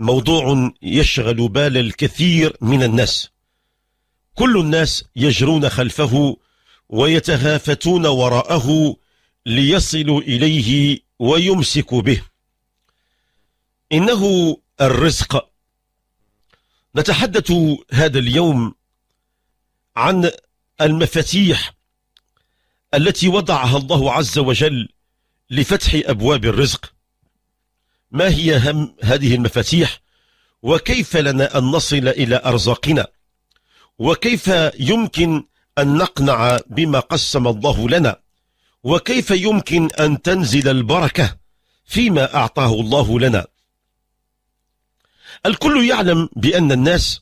موضوع يشغل بال الكثير من الناس كل الناس يجرون خلفه ويتهافتون وراءه ليصلوا إليه ويمسك به إنه الرزق نتحدث هذا اليوم عن المفاتيح التي وضعها الله عز وجل لفتح أبواب الرزق ما هي هم هذه المفاتيح وكيف لنا أن نصل إلى أرزاقنا وكيف يمكن أن نقنع بما قسم الله لنا وكيف يمكن أن تنزل البركة فيما أعطاه الله لنا الكل يعلم بأن الناس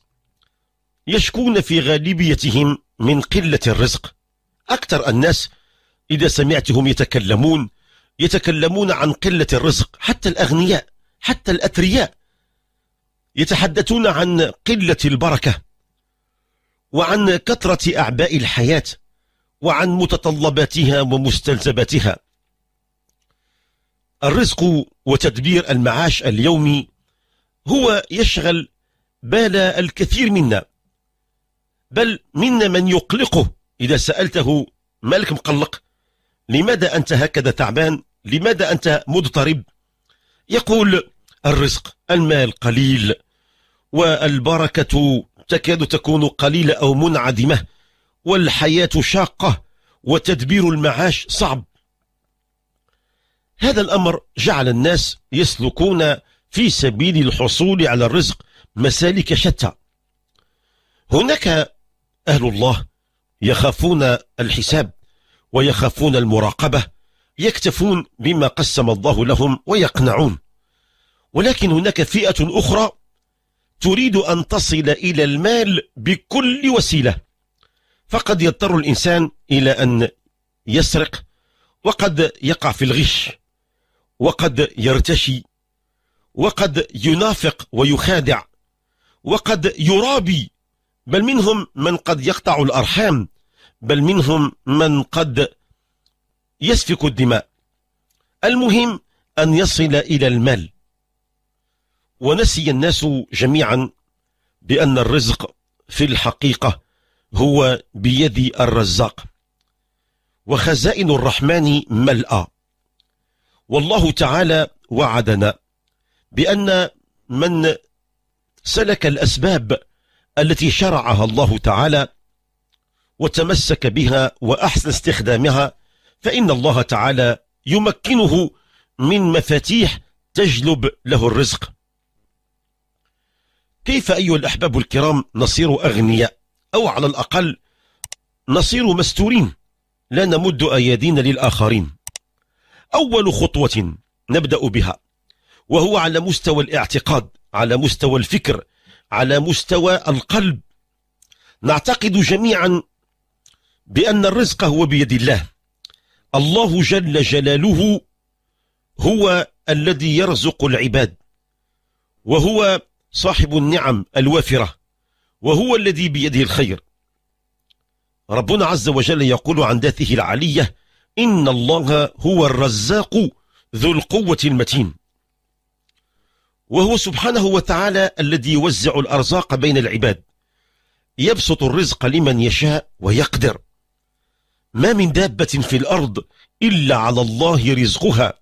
يشكون في غالبيتهم من قلة الرزق أكثر الناس إذا سمعتهم يتكلمون يتكلمون عن قلة الرزق حتى الأغنياء حتى الأثرياء يتحدثون عن قلة البركة وعن كثرة أعباء الحياة وعن متطلباتها ومستلزماتها الرزق وتدبير المعاش اليومي هو يشغل بال الكثير منا بل منا من يقلقه إذا سألته مالك مقلق لماذا أنت هكذا تعبان لماذا أنت مضطرب يقول الرزق المال قليل والبركة تكاد تكون قليلة أو منعدمة والحياة شاقة وتدبير المعاش صعب هذا الأمر جعل الناس يسلكون في سبيل الحصول على الرزق مسالك شتى هناك أهل الله يخافون الحساب ويخافون المراقبة يكتفون بما قسم الله لهم ويقنعون ولكن هناك فئة أخرى تريد أن تصل إلى المال بكل وسيلة فقد يضطر الإنسان إلى أن يسرق وقد يقع في الغش وقد يرتشي وقد ينافق ويخادع وقد يرابي بل منهم من قد يقطع الأرحام بل منهم من قد يسفك الدماء المهم أن يصل إلى المال ونسي الناس جميعا بأن الرزق في الحقيقة هو بيد الرزاق وخزائن الرحمن ملأى والله تعالى وعدنا بأن من سلك الأسباب التي شرعها الله تعالى وتمسك بها وأحسن استخدامها فإن الله تعالى يمكنه من مفاتيح تجلب له الرزق كيف أيها الأحباب الكرام نصير أغنياء أو على الأقل نصير مستورين لا نمد أيادينا للآخرين أول خطوة نبدأ بها وهو على مستوى الاعتقاد على مستوى الفكر على مستوى القلب نعتقد جميعا بأن الرزق هو بيد الله الله جل جلاله هو الذي يرزق العباد وهو صاحب النعم الوافرة وهو الذي بيده الخير ربنا عز وجل يقول عن ذاته العلية إن الله هو الرزاق ذو القوة المتين وهو سبحانه وتعالى الذي يوزع الأرزاق بين العباد يبسط الرزق لمن يشاء ويقدر ما من دابة في الأرض إلا على الله رزقها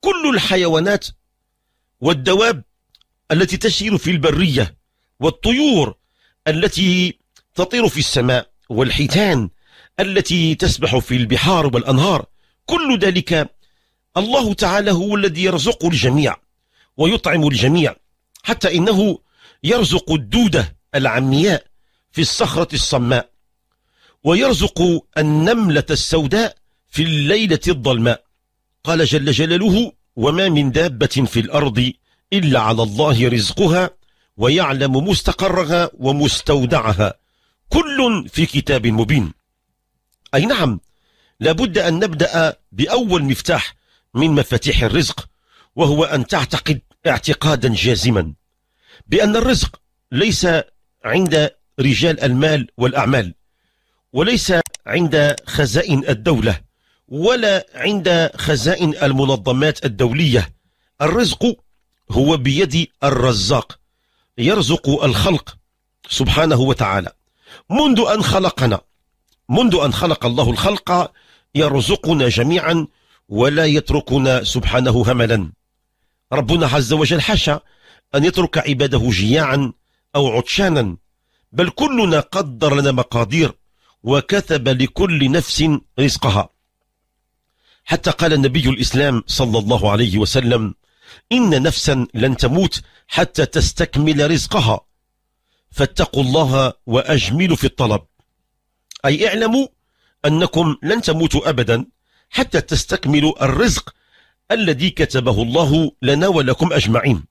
كل الحيوانات والدواب التي تسير في البرية والطيور التي تطير في السماء والحيتان التي تسبح في البحار والأنهار كل ذلك الله تعالى هو الذي يرزق الجميع ويطعم الجميع حتى إنه يرزق الدودة العمياء في الصخرة الصماء ويرزق النملة السوداء في الليلة الظلماء قال جل جلاله وما من دابة في الأرض إلا على الله رزقها ويعلم مستقرها ومستودعها كل في كتاب مبين أي نعم لابد أن نبدأ بأول مفتاح من مفاتيح الرزق وهو أن تعتقد اعتقادا جازما بأن الرزق ليس عند رجال المال والأعمال وليس عند خزائن الدولة ولا عند خزائن المنظمات الدولية الرزق هو بيد الرزاق يرزق الخلق سبحانه وتعالى منذ أن خلقنا منذ أن خلق الله الخلق يرزقنا جميعا ولا يتركنا سبحانه هملا ربنا عز وجل حاشا أن يترك عباده جياعا أو عطشانا بل كلنا قدر لنا مقادير وكتب لكل نفس رزقها حتى قال النبي الإسلام صلى الله عليه وسلم إن نفسا لن تموت حتى تستكمل رزقها فاتقوا الله وأجملوا في الطلب أي اعلموا أنكم لن تموتوا أبدا حتى تستكملوا الرزق الذي كتبه الله لنا ولكم أجمعين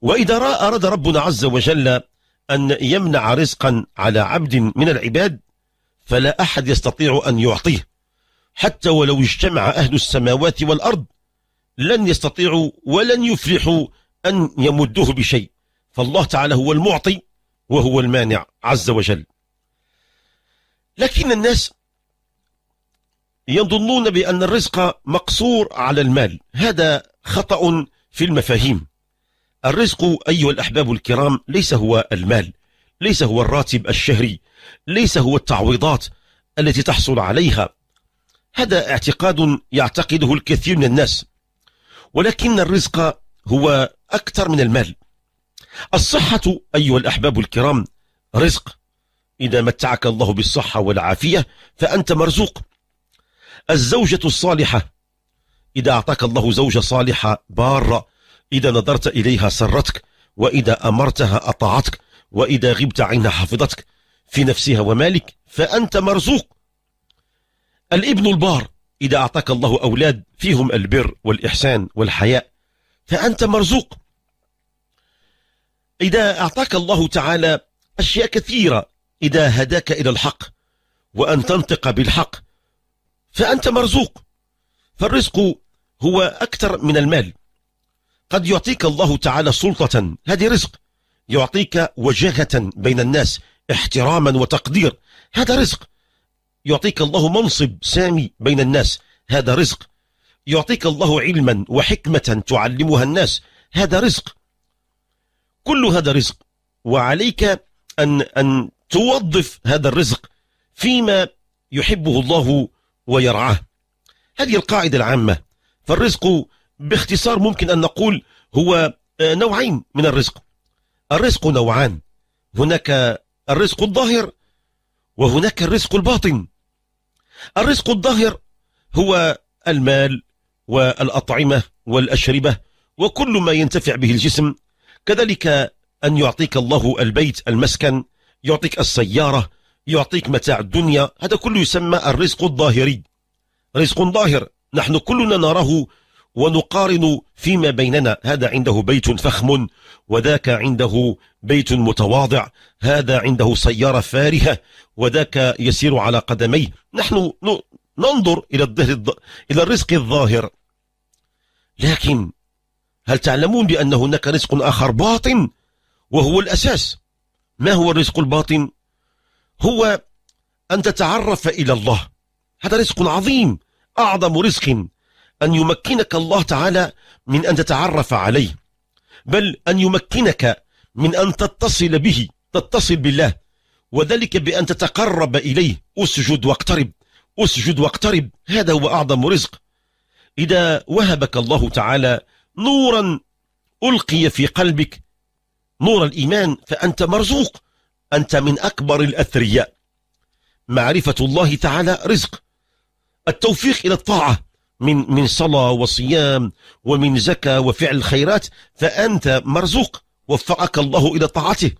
وإذا رأى أراد ربنا عز وجل أن يمنع رزقا على عبد من العباد فلا أحد يستطيع أن يعطيه حتى ولو اجتمع أهل السماوات والأرض لن يستطيعوا ولن يفلحوا أن يمدوه بشيء فالله تعالى هو المعطي وهو المانع عز وجل لكن الناس يظنون بأن الرزق مقصور على المال هذا خطأ في المفاهيم الرزق أيها الأحباب الكرام ليس هو المال ليس هو الراتب الشهري ليس هو التعويضات التي تحصل عليها هذا اعتقاد يعتقده الكثير من الناس ولكن الرزق هو أكثر من المال الصحة أيها الأحباب الكرام رزق إذا متعك الله بالصحة والعافية فأنت مرزوق الزوجة الصالحة إذا أعطاك الله زوجة صالحة بارة إذا نظرت إليها سرتك وإذا أمرتها أطاعتك وإذا غبت عنها حفظتك في نفسها ومالك فأنت مرزوق الابن البار إذا أعطاك الله أولاد فيهم البر والإحسان والحياء فأنت مرزوق إذا أعطاك الله تعالى أشياء كثيرة إذا هداك إلى الحق وأن تنطق بالحق فأنت مرزوق فالرزق هو أكثر من المال قد يعطيك الله تعالى سلطة هذه رزق يعطيك وجاهة بين الناس احتراما وتقدير هذا رزق يعطيك الله منصب سامي بين الناس هذا رزق يعطيك الله علما وحكمة تعلمها الناس هذا رزق كل هذا رزق وعليك أن, أن توظف هذا الرزق فيما يحبه الله ويرعاه هذه القاعدة العامة فالرزق باختصار ممكن أن نقول هو آه، نوعين من الرزق الرزق نوعان هناك الرزق الظاهر وهناك الرزق الباطن الرزق الظاهر هو المال والأطعمة والأشربة وكل ما ينتفع به الجسم كذلك أن يعطيك الله البيت المسكن يعطيك السيارة يعطيك متاع الدنيا هذا كله يسمى الرزق الظاهري رزق ظاهر نحن كلنا نراه ونقارن فيما بيننا هذا عنده بيت فخم وذاك عنده بيت متواضع هذا عنده سيارة فارهة وذاك يسير على قدميه نحن ننظر إلى, إلى الرزق الظاهر لكن هل تعلمون بأن هناك رزق آخر باطن وهو الأساس ما هو الرزق الباطن هو أن تتعرف إلى الله هذا رزق عظيم أعظم رزق أن يمكنك الله تعالى من أن تتعرف عليه بل أن يمكنك من أن تتصل به تتصل بالله وذلك بأن تتقرب إليه أسجد واقترب أسجد واقترب هذا هو أعظم رزق إذا وهبك الله تعالى نورا ألقي في قلبك نور الإيمان فأنت مرزوق أنت من أكبر الأثرياء معرفة الله تعالى رزق التوفيق إلى الطاعة من من صلاة وصيام ومن زكاة وفعل الخيرات فأنت مرزوق وفقك الله إلى طاعته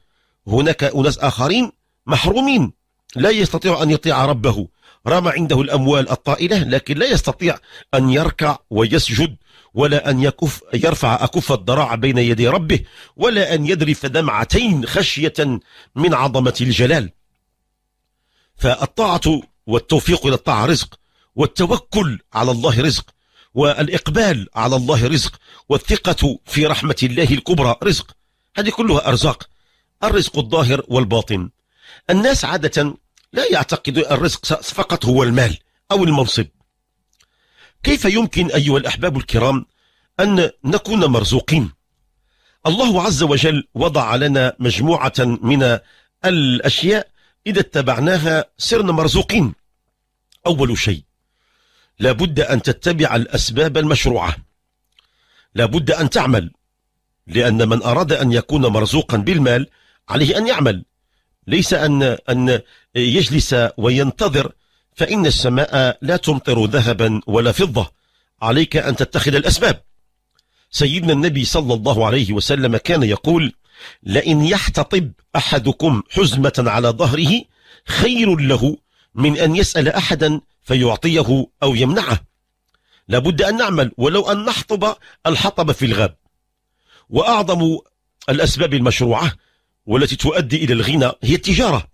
هناك أناس آخرين محرومين لا يستطيع أن يطيع ربه رمى عنده الأموال الطائلة لكن لا يستطيع أن يركع ويسجد ولا أن يكف يرفع أكف الضراع بين يدي ربه ولا أن يدرف دمعتين خشية من عظمة الجلال فالطاعة والتوفيق إلى الطاعة رزق والتوكل على الله رزق والإقبال على الله رزق والثقة في رحمة الله الكبرى رزق هذه كلها أرزاق الرزق الظاهر والباطن الناس عادة لا يعتقد الرزق فقط هو المال أو المنصب كيف يمكن أيها الأحباب الكرام أن نكون مرزوقين الله عز وجل وضع لنا مجموعة من الأشياء إذا اتبعناها صرنا مرزوقين أول شيء لابد أن تتبع الأسباب المشروعة لابد أن تعمل لأن من أراد أن يكون مرزوقا بالمال عليه أن يعمل ليس أن, أن يجلس وينتظر فإن السماء لا تمطر ذهبا ولا فضة عليك أن تتخذ الأسباب سيدنا النبي صلى الله عليه وسلم كان يقول لئن يحتطب أحدكم حزمة على ظهره خير له من أن يسأل أحدا فيعطيه أو يمنعه لابد أن نعمل ولو أن نحطب الحطب في الغاب وأعظم الأسباب المشروعة والتي تؤدي إلى الغنى هي التجارة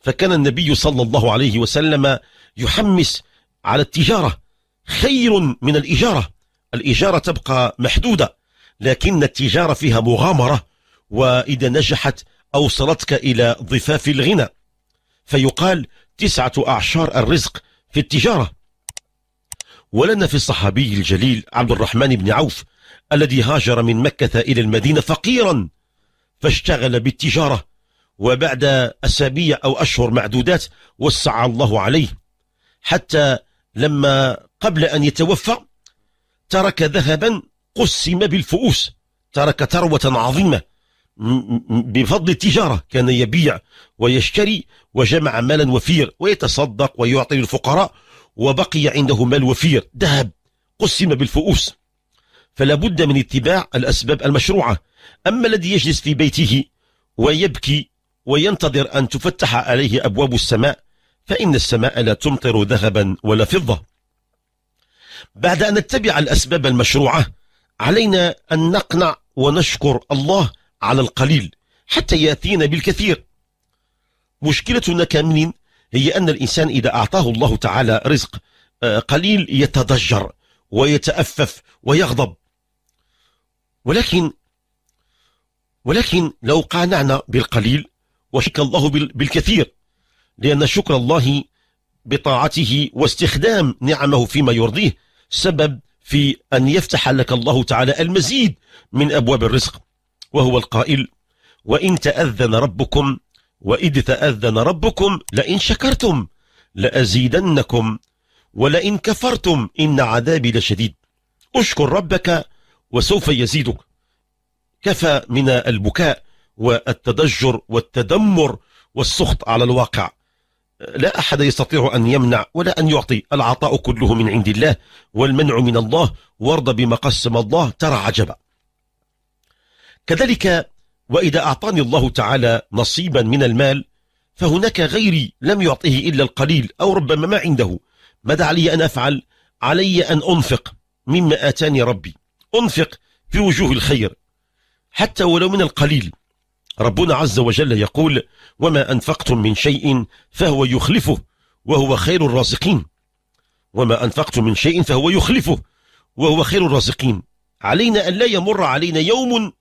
فكان النبي صلى الله عليه وسلم يحمس على التجارة خير من الإجارة الإجارة تبقى محدودة لكن التجارة فيها مغامرة وإذا نجحت أوصلتك إلى ضفاف الغنى فيقال تسعة أعشار الرزق في التجارة ولنا في الصحابي الجليل عبد الرحمن بن عوف الذي هاجر من مكة إلى المدينة فقيرا فاشتغل بالتجارة وبعد أسابيع أو أشهر معدودات وسع الله عليه حتى لما قبل أن يتوفى ترك ذهبا قسم بالفؤوس ترك ثروة عظيمة بفضل التجارة كان يبيع ويشتري وجمع مالا وفير ويتصدق ويعطي للفقراء وبقي عنده مال وفير ذهب قسم بالفؤوس فلا بد من اتباع الأسباب المشروعة أما الذي يجلس في بيته ويبكي وينتظر أن تفتح عليه أبواب السماء فإن السماء لا تمطر ذهبا ولا فضة بعد أن نتبع الأسباب المشروعة علينا أن نقنع ونشكر الله على القليل حتى يأتينا بالكثير مشكلتنا كاملين هي أن الإنسان إذا أعطاه الله تعالى رزق آه، قليل يتضجر ويتأفف ويغضب ولكن ولكن لو قانعنا بالقليل وشكر الله بالكثير لأن شكر الله بطاعته واستخدام نعمه فيما يرضيه سبب في أن يفتح لك الله تعالى المزيد من أبواب الرزق وهو القائل وإن تأذن ربكم وإذ تأذن ربكم لئن شكرتم لأزيدنكم ولئن كفرتم إن عذابي لشديد أشكر ربك وسوف يزيدك كفى من البكاء والتضجر والتدمر والسخط على الواقع لا أحد يستطيع أن يمنع ولا أن يعطي العطاء كله من عند الله والمنع من الله وارض بما قسم الله ترى عجبا كذلك وإذا أعطاني الله تعالى نصيبا من المال فهناك غيري لم يعطيه إلا القليل أو ربما ما عنده ماذا علي أن أفعل؟ علي أن أنفق مما آتاني ربي أنفق في وجوه الخير حتى ولو من القليل ربنا عز وجل يقول وما أنفقتم من شيء فهو يخلفه وهو خير الرازقين وما أنفقتم من شيء فهو يخلفه وهو خير الرازقين علينا أن لا يمر علينا يوم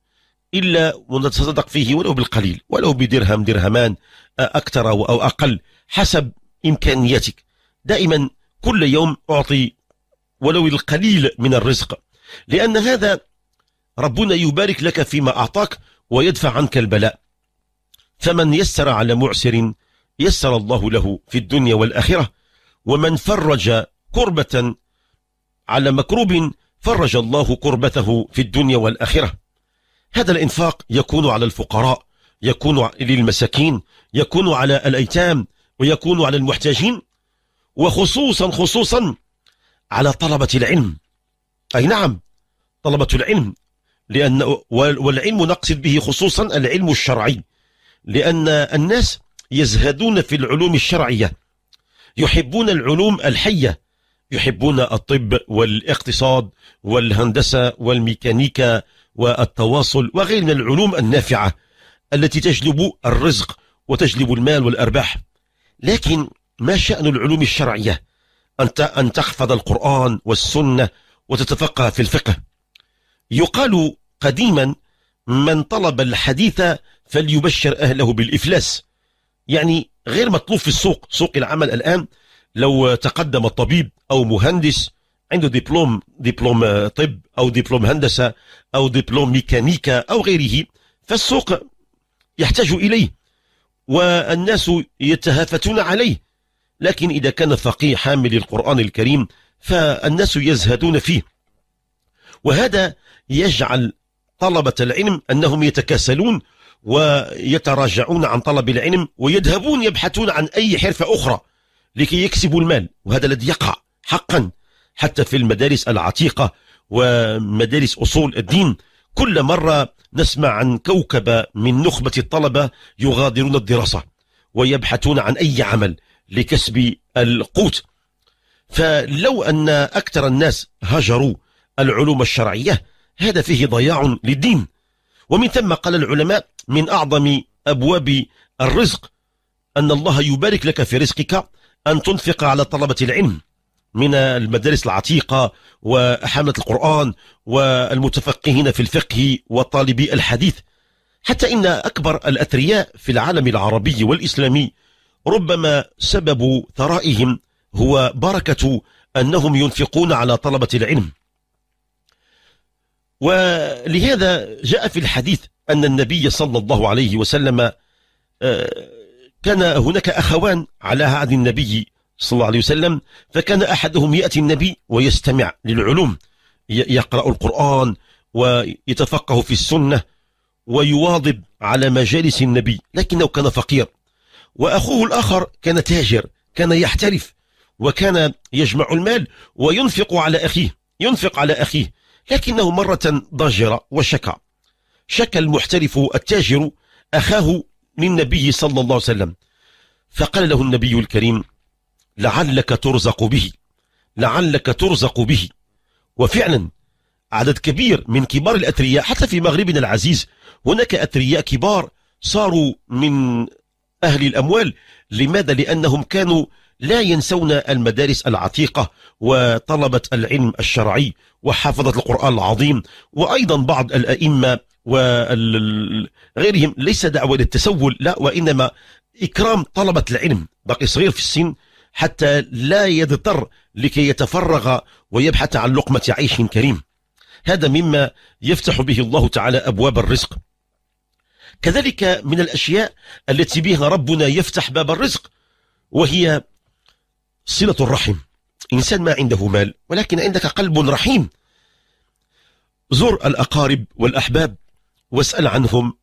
إلا ونتصدق فيه ولو بالقليل ولو بدرهم درهمان أكثر أو أقل حسب امكانياتك دائما كل يوم أعطي ولو القليل من الرزق لأن هذا ربنا يبارك لك فيما أعطاك ويدفع عنك البلاء فمن يسر على معسر يسر الله له في الدنيا والآخرة ومن فرج كربة على مكروب فرج الله كربته في الدنيا والآخرة هذا الإنفاق يكون على الفقراء يكون للمساكين يكون على الأيتام ويكون على المحتاجين وخصوصا خصوصا على طلبة العلم أي نعم طلبة العلم لأن والعلم نقصد به خصوصا العلم الشرعي لأن الناس يزهدون في العلوم الشرعية يحبون العلوم الحية يحبون الطب والاقتصاد والهندسة والميكانيكا والتواصل وغير من العلوم النافعة التي تجلب الرزق وتجلب المال والأرباح لكن ما شأن العلوم الشرعية أنت أن تحفظ القرآن والسنة وتتفقه في الفقه يقال قديما من طلب الحديث فليبشر أهله بالإفلاس يعني غير مطلوب في السوق سوق العمل الآن لو تقدم الطبيب أو مهندس عنده دبلوم دبلوم آه، طب او دبلوم هندسه او دبلوم ميكانيكا او غيره فالسوق يحتاج اليه والناس يتهافتون عليه لكن اذا كان فقيه حامل القران الكريم فالناس يزهدون فيه وهذا يجعل طلبه العلم انهم يتكاسلون ويتراجعون عن طلب العلم ويذهبون يبحثون عن اي حرفه اخرى لكي يكسبوا المال وهذا الذي يقع حقا حتى في المدارس العتيقة ومدارس أصول الدين كل مرة نسمع عن كوكبة من نخبة الطلبة يغادرون الدراسة ويبحثون عن أي عمل لكسب القوت فلو أن أكثر الناس هجروا العلوم الشرعية هذا فيه ضياع للدين ومن ثم قال العلماء من أعظم أبواب الرزق أن الله يبارك لك في رزقك أن تنفق على طلبة العلم من المدارس العتيقة وحملة القرآن والمتفقهين في الفقه وطالبي الحديث حتى إن أكبر الأثرياء في العالم العربي والإسلامي ربما سبب ثرائهم هو بركة أنهم ينفقون على طلبة العلم ولهذا جاء في الحديث أن النبي صلى الله عليه وسلم آه، كان هناك أخوان على عهد النبي صلى الله عليه وسلم فكان أحدهم يأتي النبي ويستمع للعلوم يقرأ القرآن ويتفقه في السنة ويواظب على مجالس النبي لكنه كان فقير وأخوه الآخر كان تاجر كان يحترف وكان يجمع المال وينفق على أخيه ينفق على أخيه لكنه مرة ضجر وشكى شكى المحترف التاجر أخاه للنبي صلى الله عليه وسلم فقال له النبي الكريم لعلك ترزق به لعلك ترزق به وفعلا عدد كبير من كبار الأثرياء حتى في مغربنا العزيز هناك أثرياء كبار صاروا من أهل الأموال لماذا؟ لأنهم كانوا لا ينسون المدارس العتيقة وطلبة العلم الشرعي وحافظة القرآن العظيم وأيضا بعض الأئمة وغيرهم ليس دعوة للتسول لا وإنما إكرام طلبة العلم بقي صغير في السن حتى لا يضطر لكي يتفرغ ويبحث عن لقمة عيش كريم هذا مما يفتح به الله تعالى أبواب الرزق كذلك من الأشياء التي بها ربنا يفتح باب الرزق وهي صلة الرحم إنسان ما عنده مال ولكن عندك قلب رحيم زر الأقارب والأحباب واسأل عنهم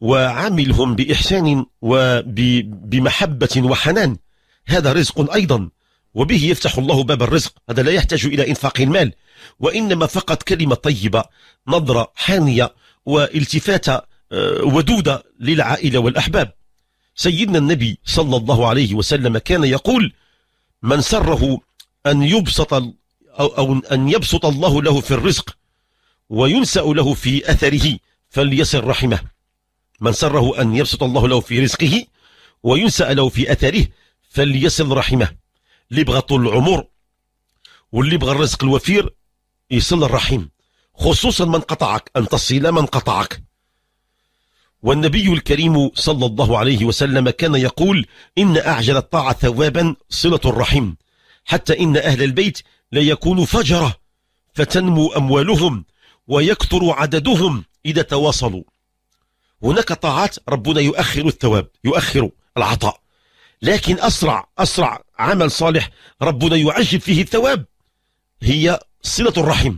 وعاملهم بإحسان وبمحبة وحنان هذا رزق أيضا وبه يفتح الله باب الرزق هذا لا يحتاج إلى إنفاق المال وإنما فقط كلمة طيبة نظرة حانية والتفاتة آه، ودودة للعائلة والأحباب سيدنا النبي صلى الله عليه وسلم كان يقول من سره أن يبسط أو أن يبسط الله له في الرزق وينسأ له في أثره فليصل رحمه من سره أن يبسط الله له في رزقه وينسأ له في أثره فليصل رحمه اللي بغى طول العمر واللي بغى الرزق الوفير يصل الرحيم خصوصا من قطعك أن تصل من قطعك والنبي الكريم صلى الله عليه وسلم كان يقول إن أعجل الطاعة ثوابا صلة الرحم حتى إن أهل البيت لا يكونوا فجرة فتنمو أموالهم ويكثر عددهم إذا تواصلوا هناك طاعات ربنا يؤخر الثواب يؤخر العطاء لكن أسرع أسرع عمل صالح ربنا يعجب فيه الثواب هي صلة الرحم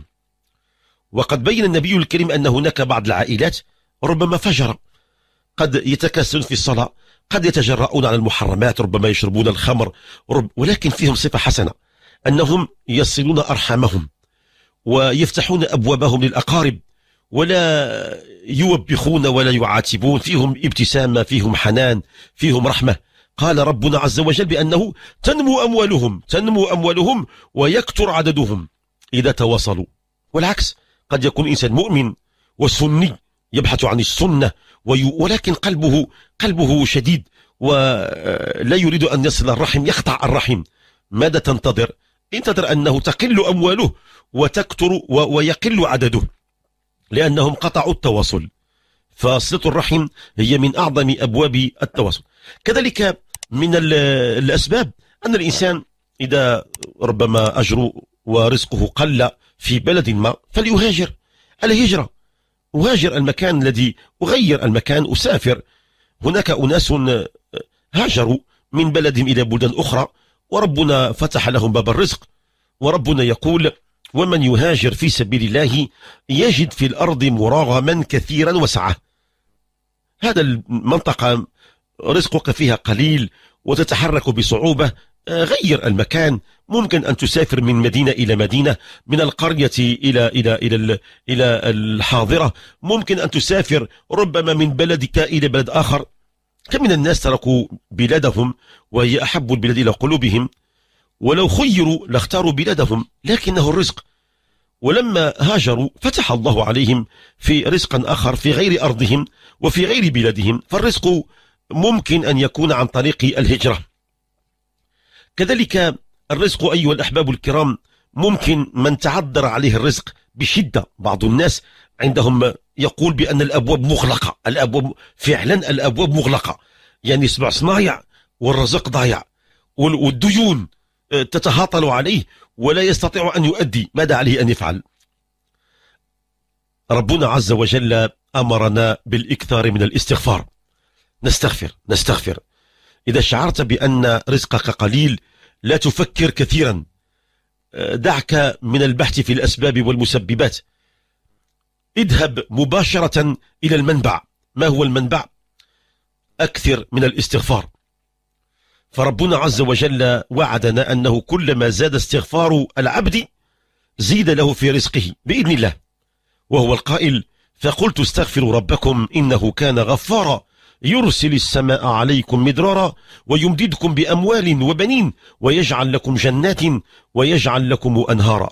وقد بين النبي الكريم أن هناك بعض العائلات ربما فجر قد يتكاسلون في الصلاة قد يتجرؤون على المحرمات ربما يشربون الخمر رب ولكن فيهم صفة حسنة أنهم يصلون أرحامهم ويفتحون أبوابهم للأقارب ولا يوبخون ولا يعاتبون فيهم ابتسامة فيهم حنان فيهم رحمة قال ربنا عز وجل بأنه تنمو أموالهم تنمو أموالهم ويكثر عددهم إذا تواصلوا والعكس قد يكون إنسان مؤمن وسني يبحث عن السنة ولكن قلبه قلبه شديد ولا يريد أن يصل الرحم يقطع الرحم ماذا تنتظر؟ انتظر أنه تقل أمواله وتكثر ويقل عدده لأنهم قطعوا التواصل فصلة الرحم هي من أعظم أبواب التواصل كذلك من الأسباب أن الإنسان إذا ربما أجر ورزقه قل في بلد ما فليهاجر الهجرة أهاجر المكان الذي أغير المكان أسافر هناك أناس آه، هاجروا من بلدهم إلى بلدان أخرى وربنا فتح لهم باب الرزق وربنا يقول ومن يهاجر في سبيل الله يجد في الأرض مراغما كثيرا وسعة هذا المنطقة رزقك فيها قليل وتتحرك بصعوبة آه، غير المكان ممكن أن تسافر من مدينة إلى مدينة من القرية إلى إلى إلى إلى الحاضرة ممكن أن تسافر ربما من بلدك إلى بلد آخر كم من الناس تركوا بلادهم وهي أحب البلاد إلى قلوبهم ولو خيروا لاختاروا بلادهم لكنه الرزق ولما هاجروا فتح الله عليهم في رزق آخر في غير أرضهم وفي غير بلادهم فالرزق ممكن أن يكون عن طريق الهجرة كذلك الرزق أيها الأحباب الكرام ممكن من تعذر عليه الرزق بشدة بعض الناس عندهم يقول بأن الأبواب مغلقة الأبواب فعلا الأبواب مغلقة يعني سبع صنايع والرزق ضايع والديون آه، تتهاطل عليه ولا يستطيع أن يؤدي ماذا عليه أن يفعل ربنا عز وجل أمرنا بالإكثار من الاستغفار نستغفر نستغفر إذا شعرت بأن رزقك قليل لا تفكر كثيرا دعك من البحث في الأسباب والمسببات اذهب مباشرة إلى المنبع ما هو المنبع؟ أكثر من الاستغفار فربنا عز وجل وعدنا أنه كلما زاد استغفار العبد زيد له في رزقه بإذن الله وهو القائل فقلت استغفروا ربكم إنه كان غفارا يرسل السماء عليكم مدرارا ويمددكم بأموال وبنين ويجعل لكم جنات ويجعل لكم أنهارا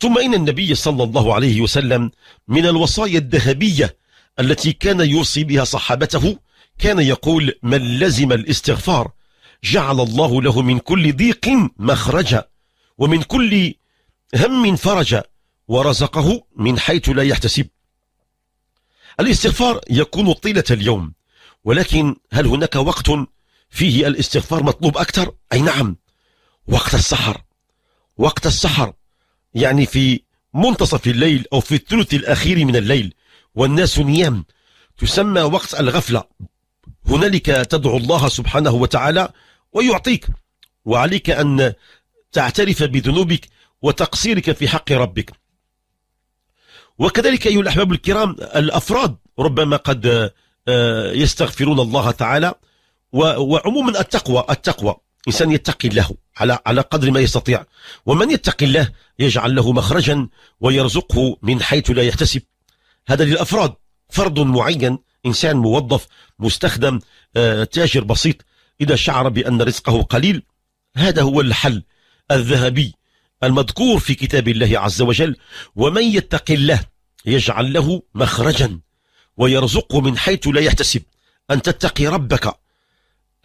ثم إن النبي صلى الله عليه وسلم من الوصايا الذهبية التي كان يوصي بها صحابته كان يقول من لزم الاستغفار جعل الله له من كل ضيق مخرجا ومن كل هم فرجا ورزقه من حيث لا يحتسب الاستغفار يكون طيلة اليوم ولكن هل هناك وقت فيه الاستغفار مطلوب أكثر؟ أي نعم وقت السحر وقت السحر يعني في منتصف الليل أو في الثلث الأخير من الليل والناس نيام تسمى وقت الغفلة هنالك تدعو الله سبحانه وتعالى ويعطيك وعليك أن تعترف بذنوبك وتقصيرك في حق ربك وكذلك أيها الأحباب الكرام الأفراد ربما قد آه، يستغفرون الله تعالى وعموما التقوى التقوى إنسان يتقي الله على على قدر ما يستطيع ومن يتقي الله يجعل له مخرجا ويرزقه من حيث لا يحتسب هذا للأفراد فرد معين إنسان موظف مستخدم آه، تاجر بسيط إذا شعر بأن رزقه قليل هذا هو الحل الذهبي المذكور في كتاب الله عز وجل ومن يتق الله يجعل له مخرجا ويرزقه من حيث لا يحتسب أن تتقي ربك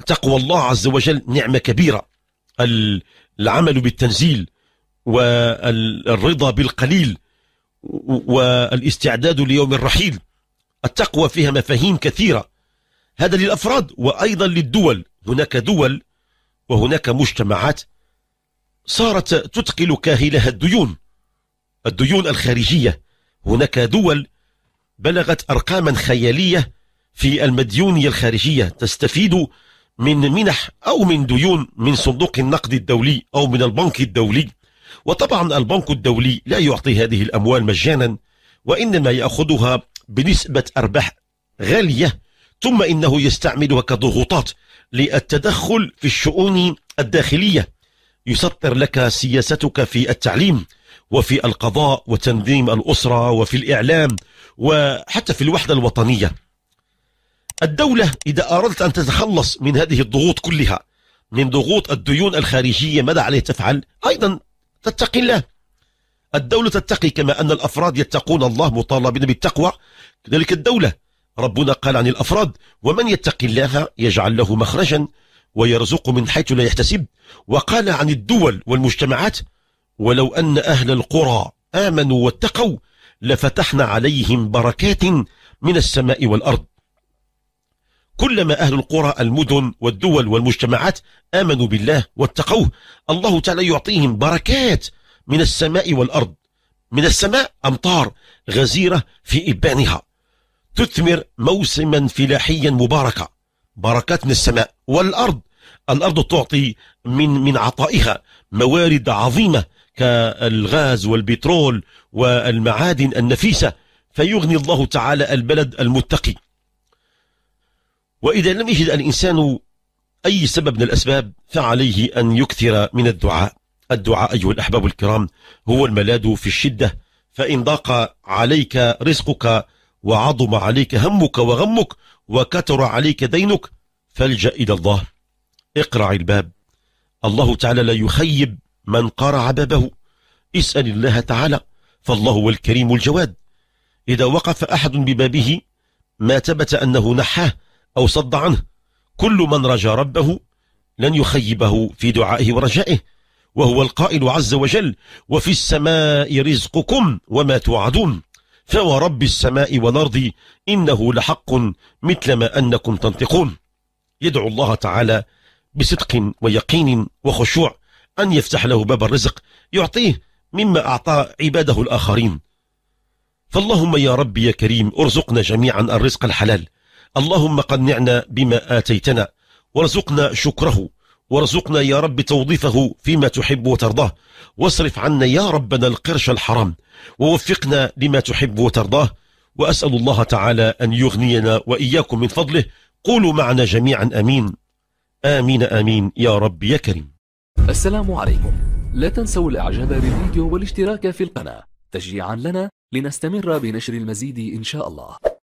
تقوى الله عز وجل نعمة كبيرة العمل بالتنزيل والرضا بالقليل والاستعداد ليوم الرحيل التقوى فيها مفاهيم كثيرة هذا للأفراد وأيضا للدول هناك دول وهناك مجتمعات صارت تثقل كاهلها الديون الديون الخارجية هناك دول بلغت أرقاما خيالية في المديونية الخارجية تستفيد من منح أو من ديون من صندوق النقد الدولي أو من البنك الدولي وطبعا البنك الدولي لا يعطي هذه الأموال مجانا وإنما يأخذها بنسبة أرباح غالية ثم إنه يستعملها كضغوطات للتدخل في الشؤون الداخلية يسطر لك سياستك في التعليم وفي القضاء وتنظيم الأسرة وفي الإعلام وحتى في الوحدة الوطنية الدولة إذا أردت أن تتخلص من هذه الضغوط كلها من ضغوط الديون الخارجية ماذا عليه تفعل؟ أيضا تتقي الله الدولة تتقي كما أن الأفراد يتقون الله مطالبين بالتقوى كذلك الدولة ربنا قال عن الأفراد ومن يتقي الله يجعل له مخرجا ويرزق من حيث لا يحتسب وقال عن الدول والمجتمعات ولو أن أهل القرى آمنوا واتقوا لفتحنا عليهم بركات من السماء والأرض كلما أهل القرى المدن والدول والمجتمعات آمنوا بالله واتقوه الله تعالى يعطيهم بركات من السماء والأرض من السماء أمطار غزيرة في إبانها تثمر موسما فلاحيا مباركا بركات من السماء والأرض الأرض تعطي من من عطائها موارد عظيمة كالغاز والبترول والمعادن النفيسة فيغني الله تعالى البلد المتقي وإذا لم يجد الإنسان أي سبب من الأسباب فعليه أن يكثر من الدعاء الدعاء أيها الأحباب الكرام هو الملاذ في الشدة فإن ضاق عليك رزقك وعظم عليك همك وغمك وكثر عليك دينك فالجأ إلى الله اقرع الباب الله تعالى لا يخيب من قرع بابه اسأل الله تعالى فالله هو الكريم الجواد إذا وقف أحد ببابه ما ثبت أنه نحاه أو صد عنه كل من رجا ربه لن يخيبه في دعائه ورجائه وهو القائل عز وجل وفي السماء رزقكم وما توعدون فورب السماء والأرض إنه لحق مثل ما أنكم تنطقون يدعو الله تعالى بصدق ويقين وخشوع أن يفتح له باب الرزق يعطيه مما أعطى عباده الآخرين فاللهم يا ربي يا كريم ارزقنا جميعا الرزق الحلال اللهم قنعنا بما آتيتنا وارزقنا شكره وارزقنا يا رب توظيفه فيما تحب وترضاه واصرف عنا يا ربنا القرش الحرام ووفقنا لما تحب وترضاه وأسأل الله تعالى أن يغنينا وإياكم من فضله قولوا معنا جميعا أمين آمين آمين يا رب يا كريم السلام عليكم لا تنسوا الإعجاب بالفيديو والاشتراك في القناة تشجيعا لنا لنستمر بنشر المزيد إن شاء الله